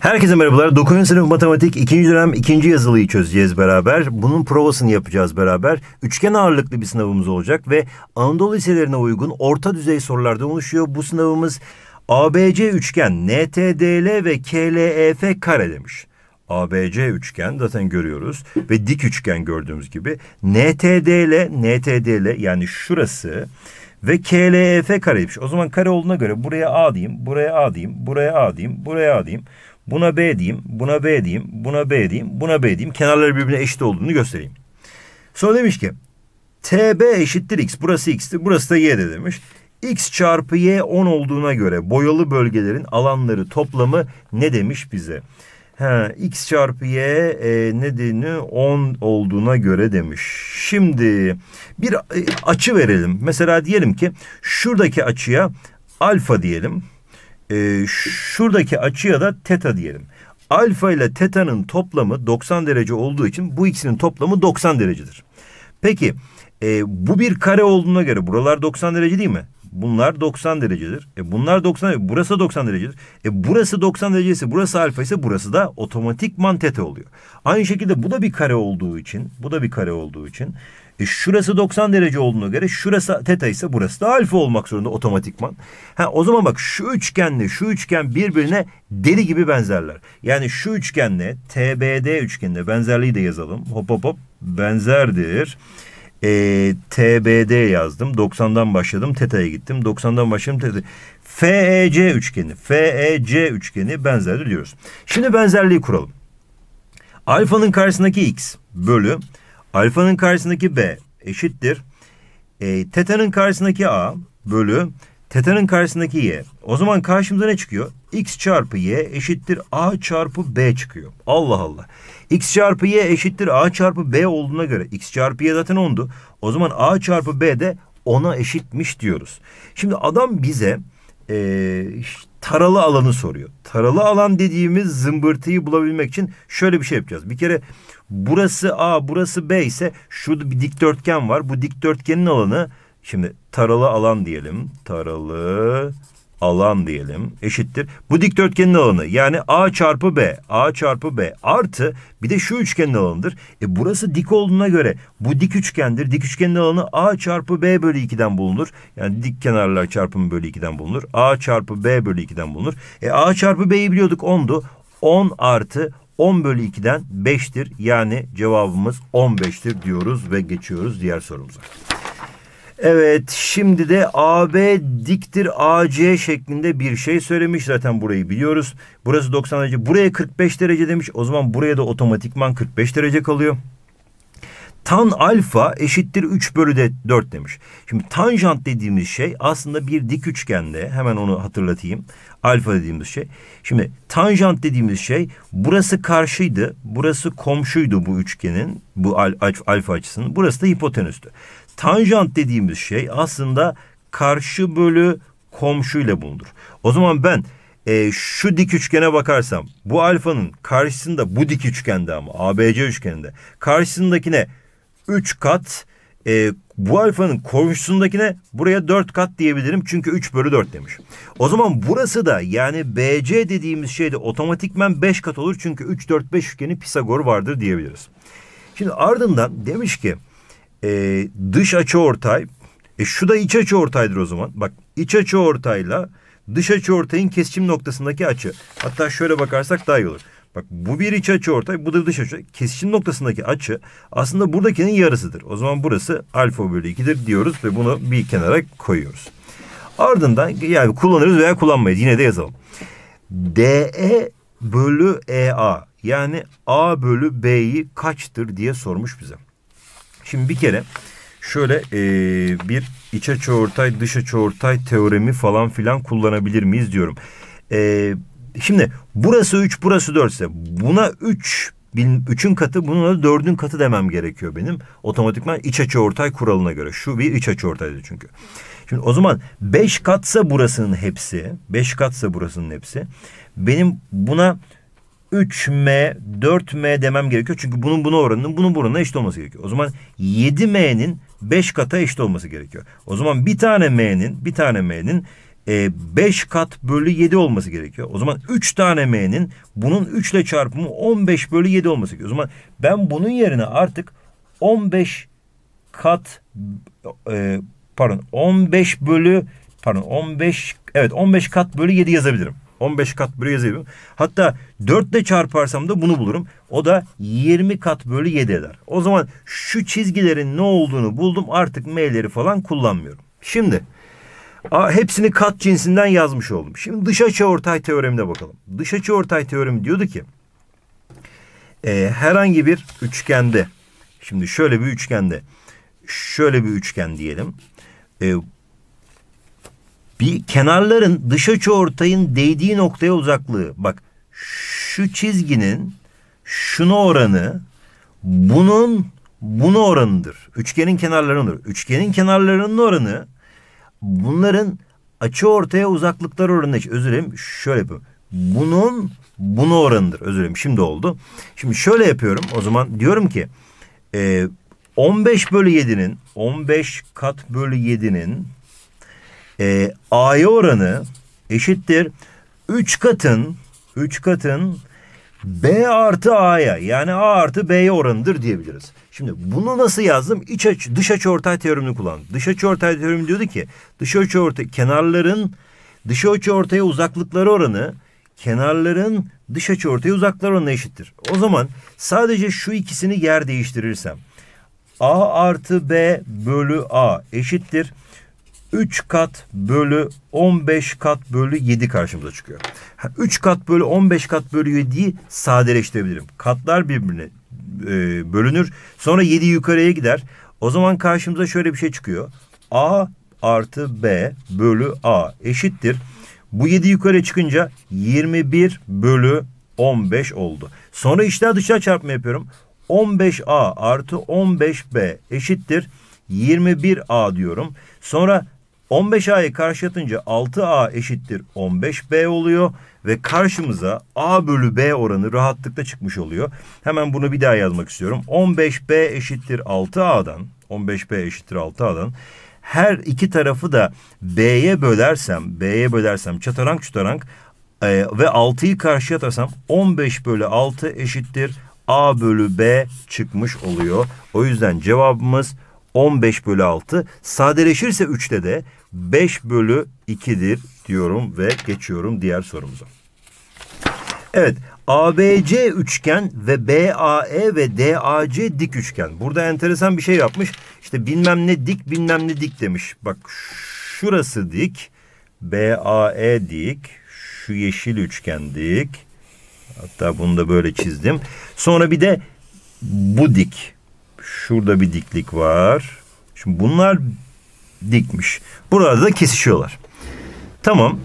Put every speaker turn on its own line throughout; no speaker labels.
Herkese merhabalar. 9. sınıf matematik 2. dönem 2. yazılıyı çözeceğiz beraber. Bunun provasını yapacağız beraber. Üçgen ağırlıklı bir sınavımız olacak ve Anadolu liselerine uygun orta düzey sorulardan oluşuyor. Bu sınavımız ABC üçgen, NTDL ve KLEF kare demiş. ABC üçgen zaten görüyoruz ve dik üçgen gördüğümüz gibi NTDL, NTDL yani şurası ve KLEF kareymiş. O zaman kare olduğuna göre buraya A diyeyim, buraya A diyeyim, buraya A diyeyim, buraya A diyeyim. Buraya A diyeyim. Buna B diyeyim, buna B diyeyim, buna B diyeyim, buna B diyeyim. Kenarları birbirine eşit olduğunu göstereyim. Sonra demiş ki TB eşittir X. Burası X'ti, burası da Y'de demiş. X çarpı Y 10 olduğuna göre boyalı bölgelerin alanları toplamı ne demiş bize? Ha, X çarpı Y e, nedeni 10 olduğuna göre demiş. Şimdi bir e, açı verelim. Mesela diyelim ki şuradaki açıya alfa diyelim e, şuradaki açıya da teta diyelim. Alfa ile teta'nın toplamı 90 derece olduğu için bu ikisinin toplamı 90 derecedir. Peki e, bu bir kare olduğuna göre buralar 90 derece değil mi? Bunlar 90 derecedir. E bunlar 90 e, burası 90 derecedir. E burası 90 derecesi, burası alfa ise burası da otomatikman teta oluyor. Aynı şekilde bu da bir kare olduğu için, bu da bir kare olduğu için e şurası 90 derece olduğuna göre şurası teta ise burası da alfa olmak zorunda otomatikman. Ha, o zaman bak şu üçgenle şu üçgen birbirine deli gibi benzerler. Yani şu üçgenle TBD üçgenine benzerliği de yazalım. Hop hop hop benzerdir. E, TBD yazdım. 90'dan başladım teta'ya gittim. 90'dan başladım teta'ya. FEC üçgeni. FEC üçgeni benzerdir diyoruz. Şimdi benzerliği kuralım. Alfanın karşısındaki x bölü Alfanın karşısındaki B eşittir. E, teta'nın karşısındaki A bölü teta'nın karşısındaki Y. O zaman karşımıza ne çıkıyor? X çarpı Y eşittir A çarpı B çıkıyor. Allah Allah. X çarpı Y eşittir A çarpı B olduğuna göre X çarpı Y zaten 10'du. O zaman A çarpı B de 10'a eşitmiş diyoruz. Şimdi adam bize e, taralı alanı soruyor. Taralı alan dediğimiz zımbırtıyı bulabilmek için şöyle bir şey yapacağız. Bir kere burası A, burası B ise şurada bir dikdörtgen var. Bu dikdörtgenin alanı şimdi taralı alan diyelim. Taralı alan diyelim eşittir. Bu dikdörtgenin alanı yani A çarpı B, A çarpı B artı bir de şu üçgenin alanıdır. E burası dik olduğuna göre bu dik üçgendir. Dik üçgenin alanı A çarpı B bölü 2'den bulunur. Yani dik kenarlar çarpımı bölü 2'den bulunur. A çarpı B bölü 2'den bulunur. E A çarpı B'yi biliyorduk 10'du. 10 artı 10 bölü 2'den 5'tir. Yani cevabımız 15'tir diyoruz ve geçiyoruz diğer sorumuza. Evet şimdi de AB diktir AC şeklinde bir şey söylemiş. Zaten burayı biliyoruz. Burası 90 derece. Buraya 45 derece demiş. O zaman buraya da otomatikman 45 derece kalıyor. Tan alfa eşittir 3 bölü de 4 demiş. Şimdi tanjant dediğimiz şey aslında bir dik üçgende hemen onu hatırlatayım. Alfa dediğimiz şey. Şimdi tanjant dediğimiz şey burası karşıydı. Burası komşuydu bu üçgenin bu al, alfa açısının. Burası da hipotenüstü. Tanjant dediğimiz şey aslında karşı bölü komşu ile bulunur. O zaman ben e, şu dik üçgene bakarsam bu alfanın karşısında bu dik üçgende ama ABC üçgeninde karşısındakine 3 kat e, bu alfanın komşusundakine buraya 4 kat diyebilirim çünkü 3 bölü 4 demiş. O zaman burası da yani BC dediğimiz şeyde otomatikmen 5 kat olur çünkü 3 4 5 üçgeni Pisagor vardır diyebiliriz. Şimdi ardından demiş ki e, dış açı ortay. E şu da iç açı ortaydır o zaman. Bak iç açı ortayla dış açı ortayın kesişim noktasındaki açı. Hatta şöyle bakarsak daha iyi olur. Bak bu bir iç açı ortay, bu da dış açı. Kesişim noktasındaki açı aslında buradakinin yarısıdır. O zaman burası alfa bölü 2'dir diyoruz ve bunu bir kenara koyuyoruz. Ardından yani kullanırız veya kullanmayız. Yine de yazalım. DE bölü EA yani A bölü B'yi kaçtır diye sormuş bize. Şimdi bir kere şöyle e, bir iç açı ortay dış açı ortay teoremi falan filan kullanabilir miyiz diyorum. E, şimdi burası 3 burası 4 ise buna 3 3'ün katı bunun da 4'ün katı demem gerekiyor benim. Otomatikman iç açı ortay kuralına göre. Şu bir iç açı ortaydı çünkü. Şimdi o zaman 5 katsa burasının hepsi. 5 katsa burasının hepsi. Benim buna 3M, 4M demem gerekiyor. Çünkü bunun buna oranının bunun buranına eşit olması gerekiyor. O zaman 7M'nin 5 kata eşit olması gerekiyor. O zaman bir tane M'nin bir tane M'nin 5 e, kat bölü 7 olması gerekiyor. O zaman 3 tane M'nin bunun 3 ile çarpımı 15 bölü 7 olması gerekiyor. O zaman ben bunun yerine artık 15 kat e, pardon 15 bölü pardon 15 evet 15 kat bölü 7 yazabilirim. 15 kat bölü yazabilirim. Hatta 4 ile çarparsam da bunu bulurum. O da 20 kat bölü 7 eder. O zaman şu çizgilerin ne olduğunu buldum. Artık m'leri falan kullanmıyorum. Şimdi hepsini kat cinsinden yazmış oldum. Şimdi dış açı ortay teoremine bakalım. Dış açı ortay teoremi diyordu ki e, herhangi bir üçgende şimdi şöyle bir üçgende şöyle bir üçgen diyelim. E, bir kenarların dış açı ortayın değdiği noktaya uzaklığı. Bak şu çizginin şunu oranı bunun bunu oranıdır. Üçgenin kenarlarındır. Üçgenin kenarlarının oranı bunların açı ortaya uzaklıklar oranı özür dilerim şöyle yapıyorum. Bunun bunu oranıdır özür dilerim şimdi oldu. Şimdi şöyle yapıyorum o zaman diyorum ki e, 15 bölü 7'nin 15 kat bölü 7'nin e, A'ya oranı eşittir 3 katın 3 katın B artı A'ya yani A artı B'ye oranıdır diyebiliriz. Şimdi bunu nasıl yazdım? İç açı, dış açı ortay teoremini kullandım. Dış açı ortay teoremi diyordu ki dış açı ortay kenarların dış açı ortaya uzaklıkları oranı kenarların dış açı ortaya uzaklıkları oranına eşittir. O zaman sadece şu ikisini yer değiştirirsem A artı B bölü A eşittir. 3 kat bölü 15 kat bölü 7 karşımıza çıkıyor. 3 kat bölü 15 kat bölü 7'yi sadeleştirebilirim. Katlar birbirine e, bölünür. Sonra 7 yukarıya gider. O zaman karşımıza şöyle bir şey çıkıyor. A artı B bölü A eşittir. Bu 7 yukarı çıkınca 21 bölü 15 oldu. Sonra içler dışlar çarpma yapıyorum. 15A artı 15B eşittir. 21A diyorum. Sonra 15A'yı karşı 6A eşittir 15B oluyor ve karşımıza A bölü B oranı rahatlıkla çıkmış oluyor. Hemen bunu bir daha yazmak istiyorum. 15B eşittir 6A'dan 15B eşittir 6A'dan her iki tarafı da B'ye bölersem B'ye bölersem çatarank çutarank e, ve 6'yı karşıya atarsam 15 bölü 6 eşittir A bölü B çıkmış oluyor. O yüzden cevabımız 15 bölü 6 sadeleşirse 3'te de 5 bölü 2'dir diyorum ve geçiyorum diğer sorumuza. Evet ABC üçgen ve BAE ve DAC dik üçgen. Burada enteresan bir şey yapmış. İşte bilmem ne dik bilmem ne dik demiş. Bak şurası dik. BAE dik. Şu yeşil üçgen dik. Hatta bunu da böyle çizdim. Sonra bir de bu dik. Şurada bir diklik var. Şimdi bunlar dikmiş. Burada da kesişiyorlar. Tamam.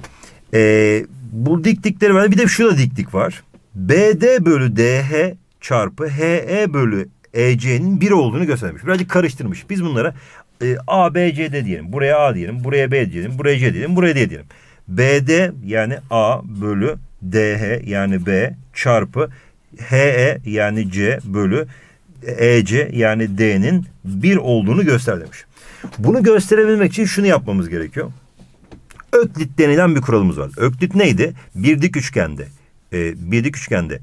Ee, bu diklikleri var. Bir de şurada diklik var. BD bölü DH çarpı HE bölü EC'nin bir olduğunu göstermiş. Birazcık karıştırmış. Biz bunlara e, A, B, C, D diyelim. Buraya A diyelim. Buraya B diyelim. Buraya C diyelim. Buraya D diyelim. BD yani A bölü DH yani B çarpı HE yani C bölü EC yani D'nin bir olduğunu göster demiş. Bunu gösterebilmek için şunu yapmamız gerekiyor. Öklit denilen bir kuralımız var. Öklit neydi? Bir dik üçgende. E, bir dik üçgende.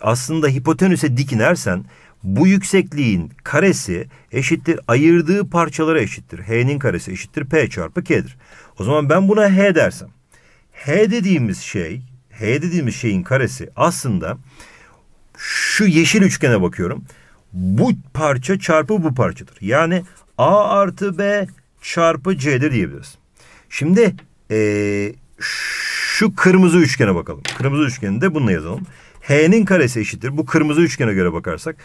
Aslında hipotenüse dik inersen bu yüksekliğin karesi eşittir ayırdığı parçalara eşittir. H'nin karesi eşittir P çarpı K'dir. O zaman ben buna H dersem. H dediğimiz şey, H dediğimiz şeyin karesi aslında şu yeşil üçgene bakıyorum bu parça çarpı bu parçadır. Yani A artı B çarpı C'dir diyebiliriz. Şimdi ee, şu kırmızı üçgene bakalım. Kırmızı üçgeni de bununla yazalım. H'nin karesi eşittir. Bu kırmızı üçgene göre bakarsak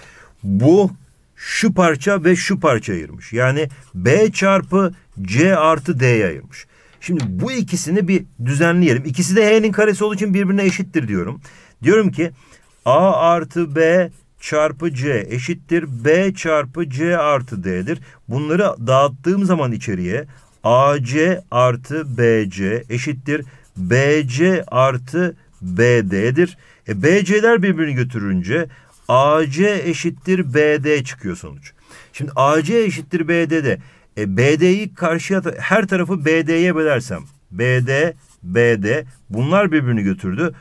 bu şu parça ve şu parça ayırmış. Yani B çarpı C artı D'ye ayırmış. Şimdi bu ikisini bir düzenleyelim. İkisi de H'nin karesi olduğu için birbirine eşittir diyorum. Diyorum ki A artı B çarpı C eşittir B çarpı C artı D'dir. Bunları dağıttığım zaman içeriye AC artı BC eşittir BC artı BD'dir. E, BC'ler birbirini götürünce AC eşittir BD çıkıyor sonuç. Şimdi AC eşittir BD'de e, BD'yi karşıya her tarafı BD'ye bölersem BD BD bunlar birbirini götürdü.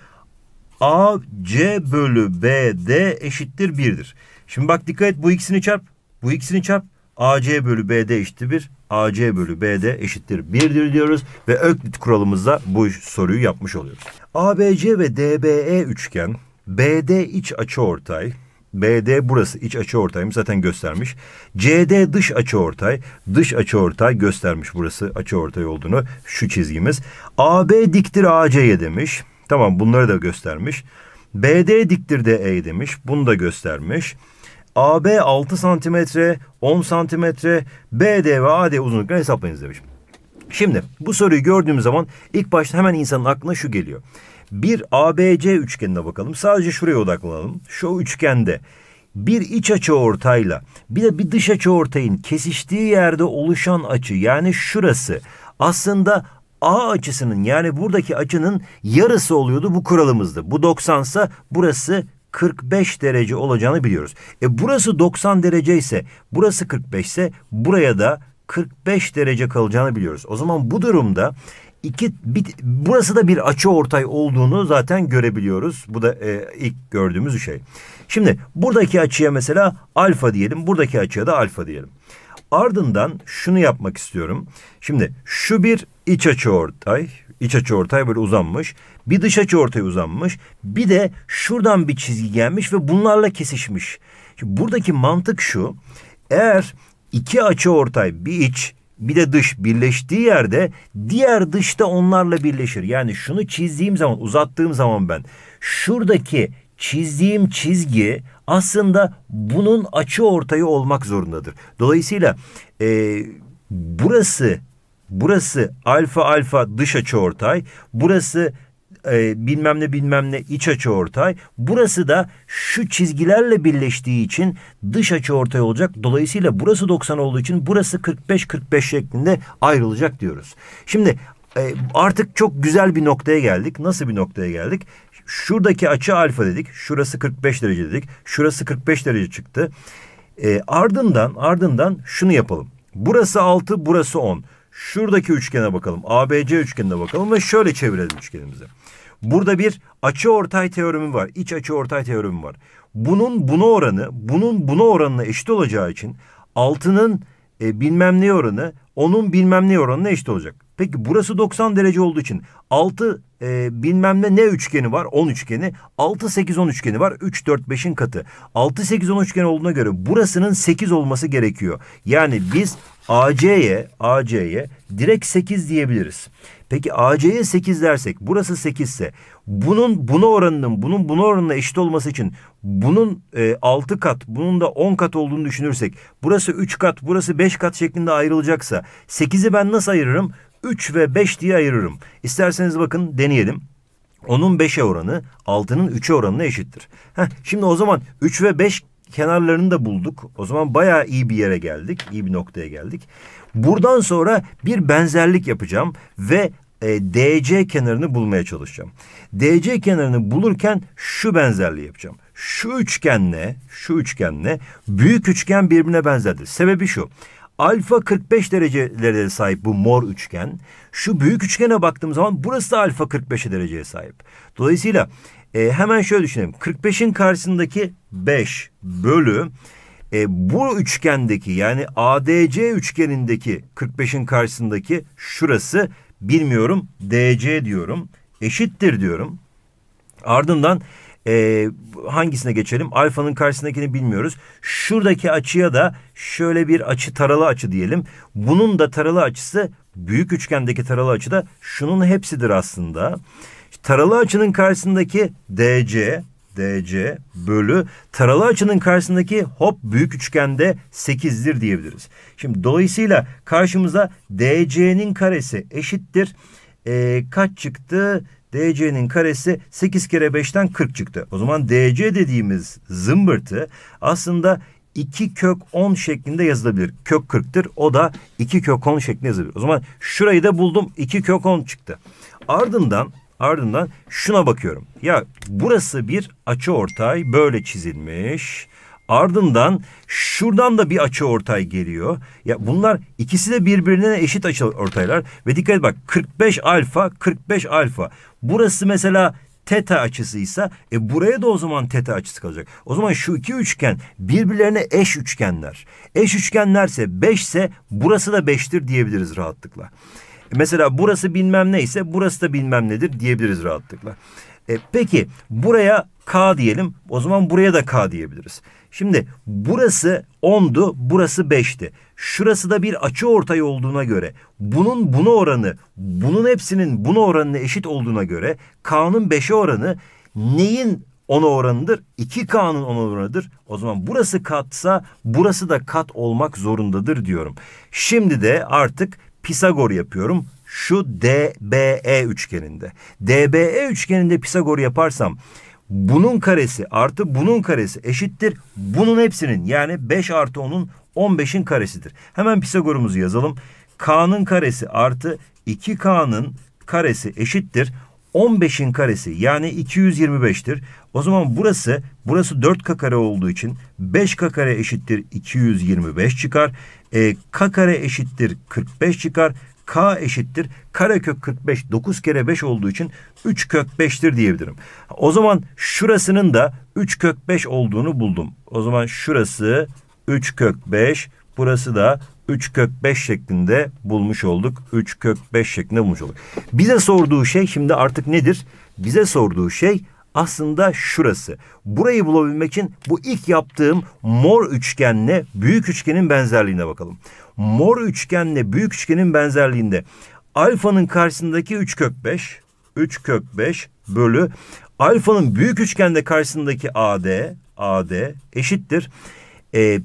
A C bölü B D eşittir 1'dir. Şimdi bak dikkat et bu ikisini çarp. Bu ikisini çarp. AC bölü BD eşittir 1. AC bölü BD eşittir 1'dir diyoruz ve Öklit kuralımızla bu soruyu yapmış oluyoruz. ABC ve DBE üçgen BD iç açı ortay. BD burası iç açı ortayım zaten göstermiş. CD dış açı ortay. Dış açı ortay göstermiş burası açı ortay olduğunu şu çizgimiz. AB diktir AC'ye demiş. Tamam bunları da göstermiş. BD diktir de E demiş. Bunu da göstermiş. AB 6 santimetre, 10 santimetre, BD ve AD uzunluklarını hesaplayınız demiş. Şimdi bu soruyu gördüğüm zaman ilk başta hemen insanın aklına şu geliyor. Bir ABC üçgenine bakalım. Sadece şuraya odaklanalım. Şu üçgende bir iç açı ortayla bir de bir dış açı ortayın kesiştiği yerde oluşan açı yani şurası aslında A açısının yani buradaki açının yarısı oluyordu bu kuralımızdı. Bu 90 ise burası 45 derece olacağını biliyoruz. E burası 90 derece ise burası 45 ise buraya da 45 derece kalacağını biliyoruz. O zaman bu durumda iki bir, burası da bir açı ortay olduğunu zaten görebiliyoruz. Bu da e, ilk gördüğümüz şey. Şimdi buradaki açıya mesela alfa diyelim, buradaki açıya da alfa diyelim. Ardından şunu yapmak istiyorum. Şimdi şu bir iç açı ortay. İç açı ortay böyle uzanmış. Bir dış açı ortaya uzanmış. Bir de şuradan bir çizgi gelmiş ve bunlarla kesişmiş. Şimdi buradaki mantık şu. Eğer iki açı ortay bir iç bir de dış birleştiği yerde diğer dış da onlarla birleşir. Yani şunu çizdiğim zaman uzattığım zaman ben şuradaki çizdiğim çizgi aslında bunun açı ortayı olmak zorundadır. Dolayısıyla e, burası burası alfa alfa dış açı ortay, burası e, bilmem ne bilmem ne iç açı ortay. Burası da şu çizgilerle birleştiği için dış açı ortay olacak. Dolayısıyla burası 90 olduğu için burası 45-45 şeklinde ayrılacak diyoruz. Şimdi e, artık çok güzel bir noktaya geldik. Nasıl bir noktaya geldik? Şuradaki açı alfa dedik. Şurası 45 derece dedik. Şurası 45 derece çıktı. E, ardından ardından şunu yapalım. Burası 6, burası 10. Şuradaki üçgene bakalım. ABC üçgenine bakalım ve şöyle çevirelim üçgenimizi. Burada bir açı ortay teoremi var. İç açı ortay teoremi var. Bunun buna oranı, bunun buna oranına eşit olacağı için altının e, bilmem ne oranı, onun bilmem ne oranına eşit olacak. Peki burası 90 derece olduğu için 6 e, bilmem ne ne üçgeni var? 10 üçgeni. 6 8 10 üçgeni var. 3 4 5'in katı. 6 8 10 üçgeni olduğuna göre burasının 8 olması gerekiyor. Yani biz AC'ye AC'ye direkt 8 diyebiliriz. Peki AC'ye 8 dersek burası 8 ise bunun buna oranının bunun buna oranına eşit olması için bunun e, 6 kat bunun da 10 kat olduğunu düşünürsek burası 3 kat burası 5 kat şeklinde ayrılacaksa 8'i ben nasıl ayırırım? 3 ve 5 diye ayırırım. İsterseniz bakın deneyelim. Onun 5'e oranı 6'nın 3'e oranına eşittir. Heh, şimdi o zaman 3 ve 5 kenarlarını da bulduk. O zaman bayağı iyi bir yere geldik. iyi bir noktaya geldik. Buradan sonra bir benzerlik yapacağım ve e, DC kenarını bulmaya çalışacağım. DC kenarını bulurken şu benzerliği yapacağım. Şu üçgenle, şu üçgenle büyük üçgen birbirine benzerdir. Sebebi şu alfa 45 derecelere sahip bu mor üçgen. Şu büyük üçgene baktığım zaman burası da alfa 45 dereceye sahip. Dolayısıyla e, hemen şöyle düşünelim. 45'in karşısındaki 5 bölü e, bu üçgendeki yani ADC üçgenindeki 45'in karşısındaki şurası bilmiyorum DC diyorum eşittir diyorum. Ardından e, hangisine geçelim? Alfa'nın karşısındakini bilmiyoruz. Şuradaki açıya da şöyle bir açı taralı açı diyelim. Bunun da taralı açısı büyük üçgendeki taralı açı da şunun hepsidir aslında. Taralı açının karşısındaki DC DC bölü taralı açının karşısındaki hop büyük üçgende 8'dir diyebiliriz. Şimdi dolayısıyla karşımıza DC'nin karesi eşittir. E, kaç çıktı? DC'nin karesi 8 kere 5'ten 40 çıktı. O zaman DC dediğimiz zımbırtı aslında 2 kök 10 şeklinde yazılabilir. Kök 40'tır. O da 2 kök 10 şeklinde yazılabilir. O zaman şurayı da buldum. 2 kök 10 çıktı. Ardından ardından şuna bakıyorum. Ya burası bir açı ortay böyle çizilmiş. Ardından şuradan da bir açı ortay geliyor. Ya bunlar ikisi de birbirine eşit açı ortaylar ve dikkat et bak 45 alfa 45 alfa. Burası mesela teta açısıysa e buraya da o zaman teta açısı kalacak. O zaman şu iki üçgen birbirlerine eş üçgenler. Eş üçgenlerse 5 ise burası da 5'tir diyebiliriz rahatlıkla. Mesela burası bilmem neyse burası da bilmem nedir diyebiliriz rahatlıkla. E, peki buraya K diyelim. O zaman buraya da K diyebiliriz. Şimdi burası 10'du, burası 5'ti. Şurası da bir açı ortay olduğuna göre bunun buna oranı, bunun hepsinin buna oranına eşit olduğuna göre K'nın 5'e oranı neyin 10'a oranıdır? 2K'nın 10'a oranıdır. O zaman burası katsa burası da kat olmak zorundadır diyorum. Şimdi de artık Pisagor yapıyorum. Şu DBE üçgeninde. DBE üçgeninde Pisagor yaparsam bunun karesi artı bunun karesi eşittir. Bunun hepsinin yani 5 artı 10'un 15'in karesidir. Hemen Pisagor'umuzu yazalım. K'nın karesi artı 2K'nın karesi eşittir. 15'in karesi yani 225'tir. O zaman burası burası 4 k kare olduğu için 5 k kare eşittir 225 çıkar. E, k kare eşittir 45 çıkar. K eşittir karekök 45 9 kere 5 olduğu için 3 kök 5'tir diyebilirim. O zaman şurasının da 3 kök 5 olduğunu buldum. O zaman şurası 3 kök 5 Burası da 3 kök 5 şeklinde bulmuş olduk. 3 kök 5 şeklinde bulmuş olduk. Bize sorduğu şey şimdi artık nedir? Bize sorduğu şey aslında şurası. Burayı bulabilmek için bu ilk yaptığım mor üçgenle büyük üçgenin benzerliğine bakalım. Mor üçgenle büyük üçgenin benzerliğinde alfanın karşısındaki 3 kök 5, 3 kök 5 bölü alfanın büyük üçgende karşısındaki AD, AD eşittir e,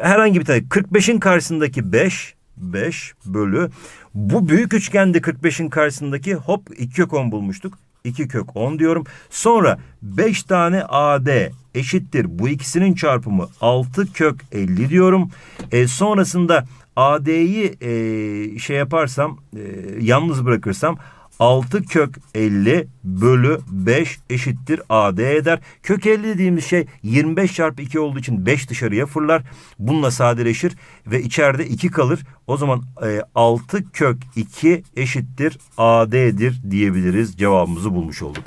herhangi bir tane 45'in karşısındaki 5 5 bölü bu büyük üçgende 45'in karşısındaki hop 2 kök 10 bulmuştuk. 2 kök 10 diyorum. Sonra 5 tane AD eşittir bu ikisinin çarpımı 6 kök 50 diyorum. E, sonrasında AD'yi e, şey yaparsam e, yalnız bırakırsam 6 kök 50 bölü 5 eşittir AD eder. Kök 50 dediğimiz şey 25 çarpı 2 olduğu için 5 dışarıya fırlar. Bununla sadeleşir ve içeride 2 kalır. O zaman e, 6 kök 2 eşittir AD'dir diyebiliriz. Cevabımızı bulmuş olduk.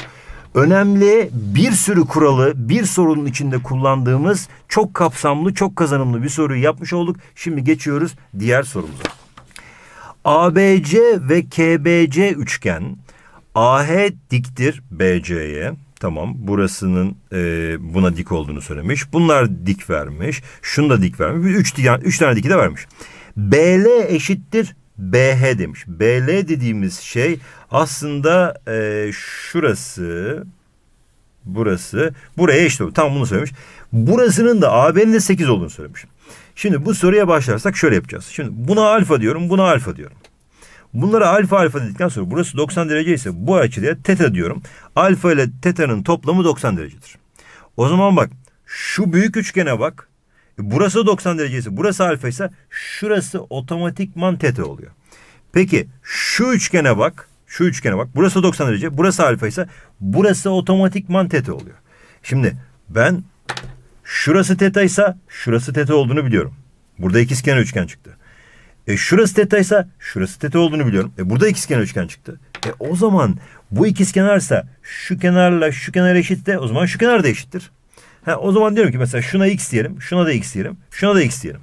Önemli bir sürü kuralı bir sorunun içinde kullandığımız çok kapsamlı çok kazanımlı bir soruyu yapmış olduk. Şimdi geçiyoruz diğer sorumuza. ABC ve KBC üçgen AH diktir BC'ye. Tamam burasının e, buna dik olduğunu söylemiş. Bunlar dik vermiş. Şunu da dik vermiş. Üç, üç tane diki de vermiş. BL eşittir BH demiş. BL dediğimiz şey aslında e, şurası burası buraya eşit olur. Tamam bunu söylemiş. Burasının da AB'nin de 8 olduğunu söylemiş. Şimdi bu soruya başlarsak şöyle yapacağız. Şimdi buna alfa diyorum, buna alfa diyorum. Bunlara alfa alfa dedikten sonra burası 90 derece ise bu açıya teta diyorum. Alfa ile teta'nın toplamı 90 derecedir. O zaman bak şu büyük üçgene bak. E, burası 90 derece ise burası alfa ise şurası otomatikman teta oluyor. Peki şu üçgene bak. Şu üçgene bak. Burası 90 derece. Burası alfa ise burası otomatikman teta oluyor. Şimdi ben Şurası teta ise şurası teta olduğunu biliyorum. Burada ikizkenar üçgen çıktı. E şurası teta ise şurası teta olduğunu biliyorum. E burada ikizkenar üçgen çıktı. E o zaman bu ikizkenarsa şu kenarla şu kenar eşitse o zaman şu kenar da eşittir. Ha, o zaman diyorum ki mesela şuna x diyelim, şuna da x diyelim, şuna da x diyelim.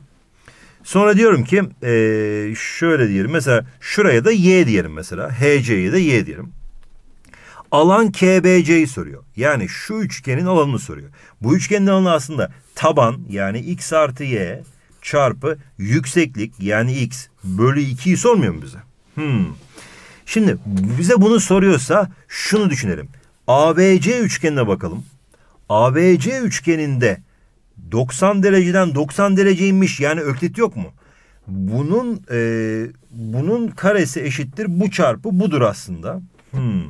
Sonra diyorum ki e, şöyle diyelim mesela şuraya da y diyelim mesela. HC'ye de y diyelim. Alan KBC'yi soruyor. Yani şu üçgenin alanını soruyor. Bu üçgenin alanı aslında taban yani x artı y çarpı yükseklik yani x bölü 2'yi sormuyor mu bize? Hmm. Şimdi bize bunu soruyorsa şunu düşünelim. ABC üçgenine bakalım. ABC üçgeninde 90 dereceden 90 derece inmiş yani öklit yok mu? Bunun e, bunun karesi eşittir bu çarpı budur aslında. Hmm.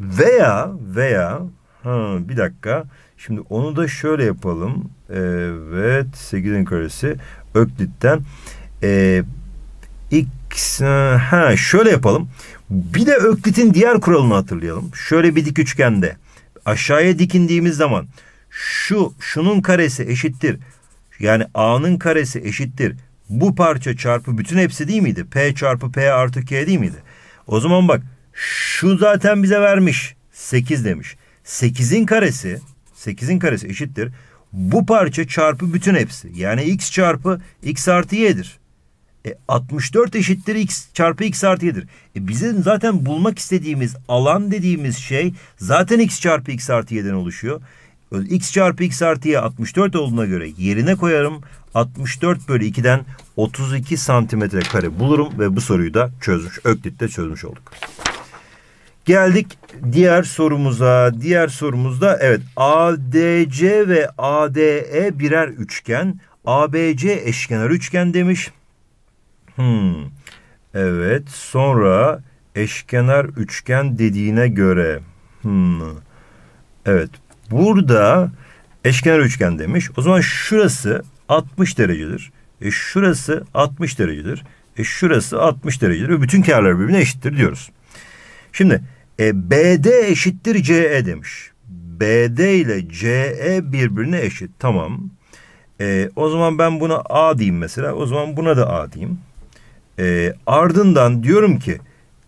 Veya veya ha, bir dakika. Şimdi onu da şöyle yapalım. Evet 8'in karesi Öklit'ten. E, x ha, şöyle yapalım. Bir de Öklit'in diğer kuralını hatırlayalım. Şöyle bir dik üçgende aşağıya dikindiğimiz zaman şu şunun karesi eşittir. Yani A'nın karesi eşittir. Bu parça çarpı bütün hepsi değil miydi? P çarpı P artı K değil miydi? O zaman bak şu zaten bize vermiş. 8 demiş. 8'in karesi 8'in karesi eşittir. Bu parça çarpı bütün hepsi. Yani x çarpı x artı y'dir. E, 64 eşittir x çarpı x artı y'dir. E, bizim zaten bulmak istediğimiz alan dediğimiz şey zaten x çarpı x artı y'den oluşuyor. x çarpı x artı y 64 olduğuna göre yerine koyarım. 64 bölü 2'den 32 santimetre kare bulurum ve bu soruyu da çözmüş. Öklit'te çözmüş olduk. Geldik diğer sorumuza. Diğer sorumuzda evet ADC ve ADE birer üçgen. ABC eşkenar üçgen demiş. Hmm. Evet sonra eşkenar üçgen dediğine göre. Hmm. Evet burada eşkenar üçgen demiş. O zaman şurası 60 derecedir. E şurası 60 derecedir. E şurası 60 derecedir. Ve bütün kenarlar birbirine eşittir diyoruz. Şimdi e, BD eşittir CE demiş. BD ile CE birbirine eşit. Tamam. E, o zaman ben buna A diyeyim mesela. O zaman buna da A diyeyim. E, ardından diyorum ki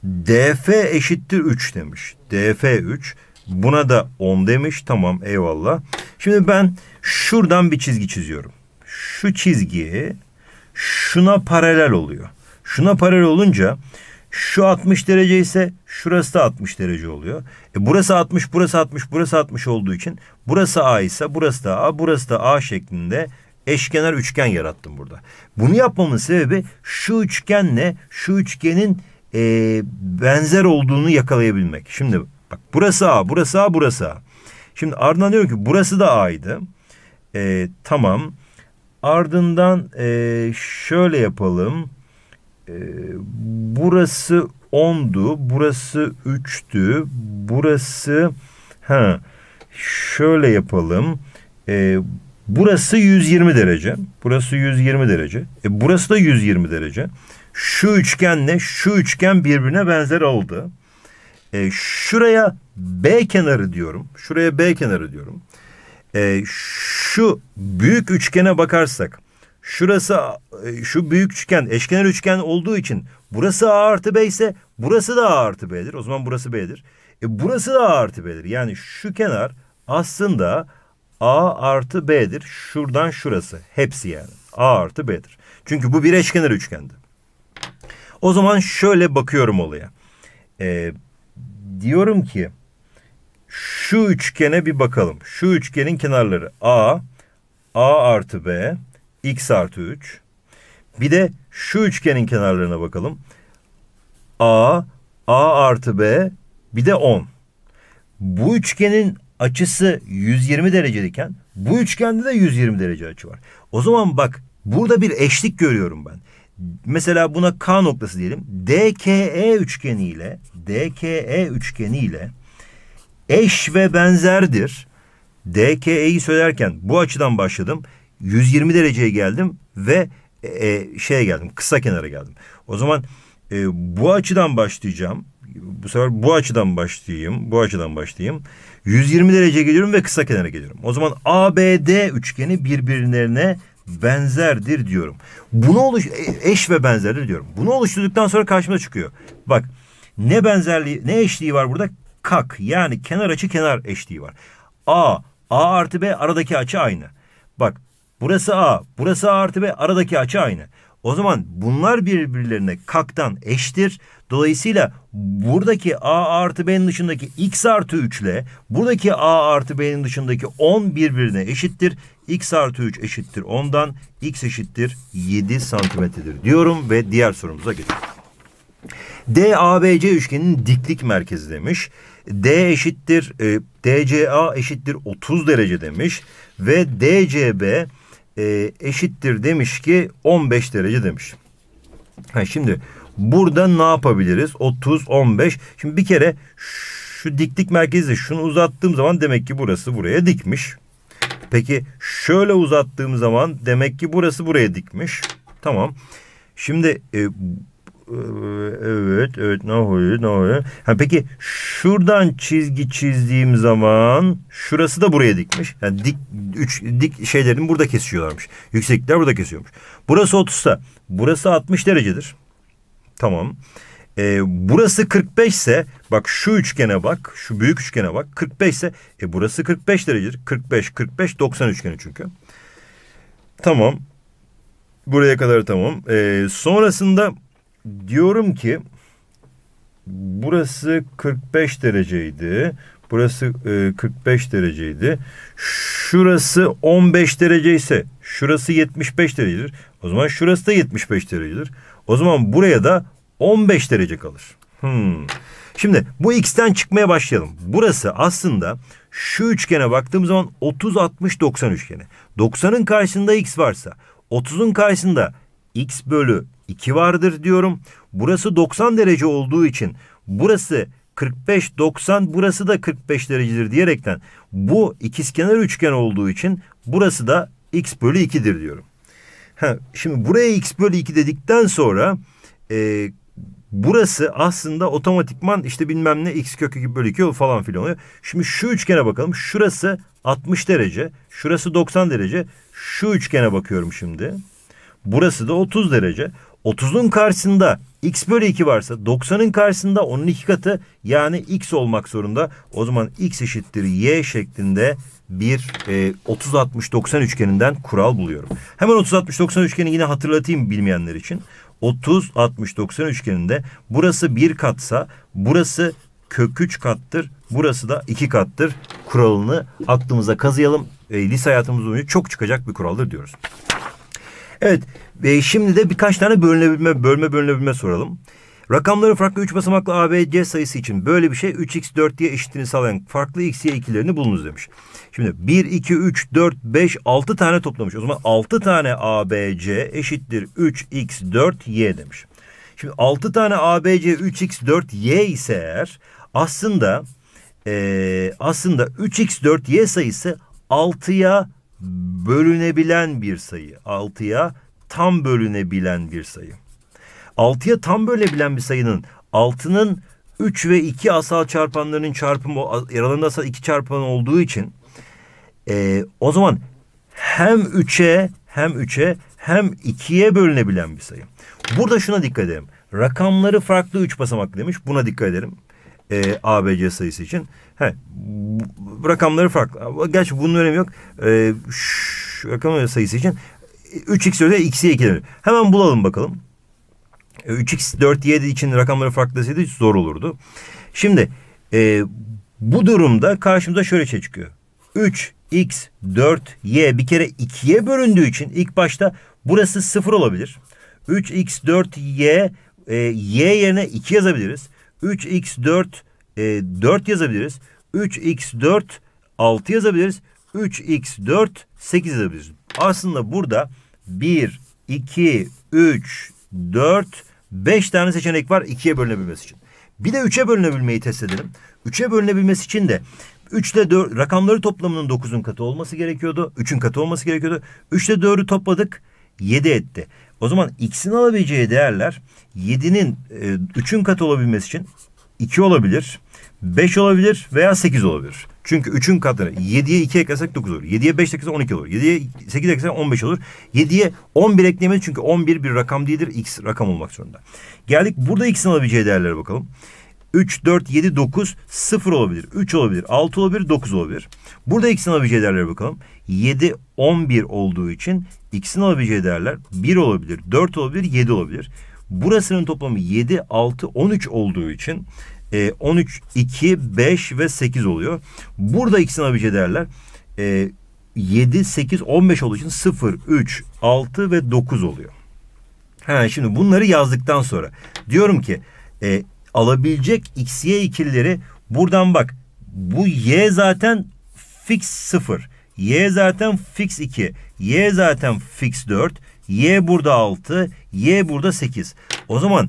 DF eşittir 3 demiş. DF 3. Buna da 10 demiş. Tamam eyvallah. Şimdi ben şuradan bir çizgi çiziyorum. Şu çizgi şuna paralel oluyor. Şuna paralel olunca şu 60 derece ise şurası da 60 derece oluyor. E burası 60, burası 60, burası 60 olduğu için burası A ise burası da A, burası da A şeklinde eşkenar üçgen yarattım burada. Bunu yapmamın sebebi şu üçgenle şu üçgenin e, benzer olduğunu yakalayabilmek. Şimdi bak burası A, burası A, burası A. Şimdi ardından diyorum ki burası da A'ydı. E, tamam. Ardından e, şöyle yapalım. Ee, burası 10'du, burası 3'tü, burası ha şöyle yapalım. E, burası 120 derece, burası 120 derece. E, burası da 120 derece. Şu üçgenle şu üçgen birbirine benzer oldu. E, şuraya B kenarı diyorum. Şuraya B kenarı diyorum. E, şu büyük üçgene bakarsak şurası e, şu büyük üçgen eşkenar üçgen olduğu için burası A artı B ise burası da A artı B'dir. O zaman burası B'dir. E burası da A artı B'dir. Yani şu kenar aslında A artı B'dir. Şuradan şurası. Hepsi yani. A artı B'dir. Çünkü bu bir eşkenar üçgendi. O zaman şöyle bakıyorum olaya. E, diyorum ki şu üçgene bir bakalım. Şu üçgenin kenarları A, A artı B, x artı 3. Bir de şu üçgenin kenarlarına bakalım. A, A artı B bir de 10. Bu üçgenin açısı 120 dereceliken bu üçgende de 120 derece açı var. O zaman bak burada bir eşlik görüyorum ben. Mesela buna K noktası diyelim. DKE üçgeni ile DKE üçgeni ile eş ve benzerdir. DKE'yi söylerken bu açıdan başladım. 120 dereceye geldim ve e, e, şeye geldim kısa kenara geldim. O zaman e, bu açıdan başlayacağım. Bu sefer bu açıdan başlayayım. Bu açıdan başlayayım. 120 derece geliyorum ve kısa kenara geliyorum. O zaman ABD üçgeni birbirlerine benzerdir diyorum. Bunu oluş e, eş ve benzerdir diyorum. Bunu oluşturduktan sonra karşıma çıkıyor. Bak ne benzerliği ne eşliği var burada? Kak yani kenar açı kenar eşliği var. A A artı B aradaki açı aynı. Bak Burası A, burası A artı B aradaki açı aynı. O zaman bunlar birbirlerine kaktan eştir. Dolayısıyla buradaki A artı B'nin dışındaki X artı 3 ile buradaki A artı B'nin dışındaki 10 birbirine eşittir. X artı 3 eşittir 10'dan X eşittir 7 santimetredir diyorum ve diğer sorumuza geçiyorum. DABC üçgeninin diklik merkezi demiş. D eşittir e, DCA eşittir 30 derece demiş ve DCB e, eşittir demiş ki 15 derece demiş. Ha, şimdi burada ne yapabiliriz? 30, 15. Şimdi bir kere şu diklik merkezi şunu uzattığım zaman demek ki burası buraya dikmiş. Peki şöyle uzattığım zaman demek ki burası buraya dikmiş. Tamam. Şimdi e, evet evet ne oluyor ne oluyor. Ha, peki şuradan çizgi çizdiğim zaman şurası da buraya dikmiş. Yani dik üç dik şeylerin burada kesiyorlarmış. Yükseklikler burada kesiyormuş. Burası 30'sa burası 60 derecedir. Tamam. E, burası 45 ise bak şu üçgene bak şu büyük üçgene bak 45 ise e, burası 45 derecedir. 45 45 90 üçgeni çünkü. Tamam. Buraya kadar tamam. E, sonrasında diyorum ki burası 45 dereceydi. Burası e, 45 dereceydi. Şurası 15 derece ise şurası 75 derecedir. O zaman şurası da 75 derecedir. O zaman buraya da 15 derece kalır. Hmm. Şimdi bu x'ten çıkmaya başlayalım. Burası aslında şu üçgene baktığımız zaman 30 60 90 üçgeni. 90'ın karşısında x varsa 30'un karşısında x bölü 2 vardır diyorum. Burası 90 derece olduğu için burası 45 90 burası da 45 derecedir diyerekten bu ikizkenar üçgen olduğu için burası da x bölü 2'dir diyorum. Ha, şimdi buraya x bölü 2 dedikten sonra e, burası aslında otomatikman işte bilmem ne x kökü gibi bölü 2 falan filan oluyor. Şimdi şu üçgene bakalım. Şurası 60 derece. Şurası 90 derece. Şu üçgene bakıyorum şimdi. Burası da 30 derece. 30'un karşısında x bölü 2 varsa 90'ın karşısında onun iki katı yani x olmak zorunda. O zaman x eşittir y şeklinde bir e, 30-60-90 üçgeninden kural buluyorum. Hemen 30-60-90 üçgeni yine hatırlatayım bilmeyenler için. 30-60-90 üçgeninde burası bir katsa burası kök 3 kattır. Burası da 2 kattır kuralını aklımıza kazıyalım. E, lise hayatımız boyunca çok çıkacak bir kuraldır diyoruz. Evet e, şimdi de birkaç tane bölünebilme, bölme bölünebilme soralım. Rakamları farklı 3 basamaklı ABC sayısı için böyle bir şey 3x 4 diye eşitliğini sağlayan farklı x, y ikilerini bulunuz demiş. Şimdi 1, 2, 3, 4, 5, 6 tane toplamış. O zaman 6 tane ABC eşittir 3x 4, y demiş. Şimdi 6 tane ABC 3x 4, y ise eğer aslında e, aslında 3x 4, y sayısı 6'ya bölünebilen bir sayı. 6'ya tam bölünebilen bir sayı. 6'ya tam bölünebilen bir sayının 6'nın 3 ve 2 asal çarpanlarının çarpımı aralarında asal 2 çarpan olduğu için e, o zaman hem 3'e hem 3'e hem 2'ye bölünebilen bir sayı. Burada şuna dikkat edelim. Rakamları farklı 3 basamaklı demiş. Buna dikkat edelim e, ABC sayısı için. He, bu, rakamları farklı. Gerçi bunun önemi yok. E, şu, rakam sayısı için 3x öde x'e eklenir. Hemen bulalım bakalım. 3x e, 4 y için rakamları farklı deseydi zor olurdu. Şimdi e, bu durumda karşımıza şöyle şey çıkıyor. 3x 4y bir kere 2'ye bölündüğü için ilk başta burası 0 olabilir. 3x 4y e, y yerine 2 yazabiliriz. 3x4 e, 4 yazabiliriz. 3x4 6 yazabiliriz. 3x4 8 yazabiliriz. Aslında burada 1, 2, 3, 4, 5 tane seçenek var 2'ye bölünebilmesi için. Bir de 3'e bölünebilmeyi test edelim. 3'e bölünebilmesi için de 3 ile 4 rakamları toplamının 9'un katı olması gerekiyordu. 3'ün katı olması gerekiyordu. 3 ile 4'ü topladık. 7 etti. O zaman x'in alabileceği değerler 7'nin 3'ün e, katı olabilmesi için 2 olabilir, 5 olabilir veya 8 olabilir. Çünkü 3'ün katını 7'ye 2 eklesek 9 olur. 7'ye 5 eklesek 12 olur. 7'ye 8 eklesek 15 olur. 7'ye 11 eklemeyiz çünkü 11 bir rakam değildir. X rakam olmak zorunda. Geldik burada x'in alabileceği değerlere bakalım. 3, 4, 7, 9, 0 olabilir. 3 olabilir, 6 olabilir, 9 olabilir. Burada x'in alabileceği değerlere bakalım. 7, 11 olduğu için x'in alabileceği değerler 1 olabilir, 4 olabilir, 7 olabilir. Burasının toplamı 7, 6, 13 olduğu için e, 13, 2, 5 ve 8 oluyor. Burada x'in alabileceği değerler e, 7, 8, 15 olduğu için 0, 3, 6 ve 9 oluyor. Ha, şimdi bunları yazdıktan sonra diyorum ki e, alabilecek x, y ikilileri buradan bak. Bu y zaten fix 0. Y zaten fix 2. Y zaten fix 4. Y burada 6. Y burada 8. O zaman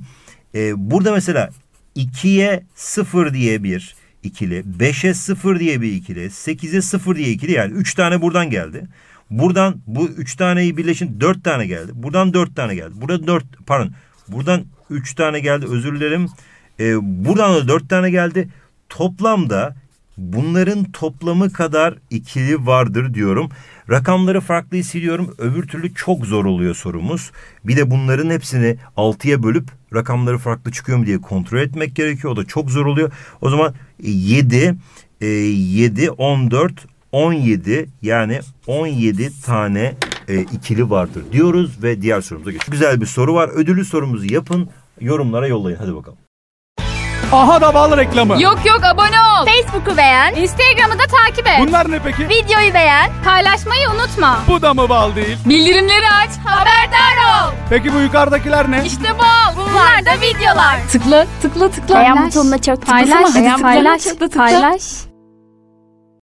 e, burada mesela 2'ye 0 diye bir ikili. 5'e 0 diye bir ikili. 8'e 0 diye ikili. Yani 3 tane buradan geldi. Buradan bu 3 taneyi birleşin 4 tane geldi. Buradan 4 tane geldi. Burada 4 pardon. Buradan 3 tane geldi. Özür dilerim. E, buradan da dört tane geldi. Toplamda bunların toplamı kadar ikili vardır diyorum. Rakamları farklı siliyorum. Öbür türlü çok zor oluyor sorumuz. Bir de bunların hepsini altıya bölüp rakamları farklı çıkıyor mu diye kontrol etmek gerekiyor. O da çok zor oluyor. O zaman 7, 7, 14, 17 yani 17 tane e, ikili vardır diyoruz ve diğer sorumuza geçiyoruz. Güzel bir soru var. Ödülü sorumuzu yapın, yorumlara yollayın. Hadi bakalım. Aha da bal reklamı. Yok yok abone ol. Facebook'u beğen. Instagram'ı da takip et. Bunlar ne peki? Videoyu beğen. Paylaşmayı unutma. Bu da mı bal değil? Bildirimleri aç. Haberdar ol. Peki bu yukarıdakiler ne? İşte bal. Bunlar, Bunlar da videolar. Tıkla tıkla tıkla. Beğen butonuna çok tıkla. Paylaş. Hadi paylaş. Tıkla, tıkla. Paylaş.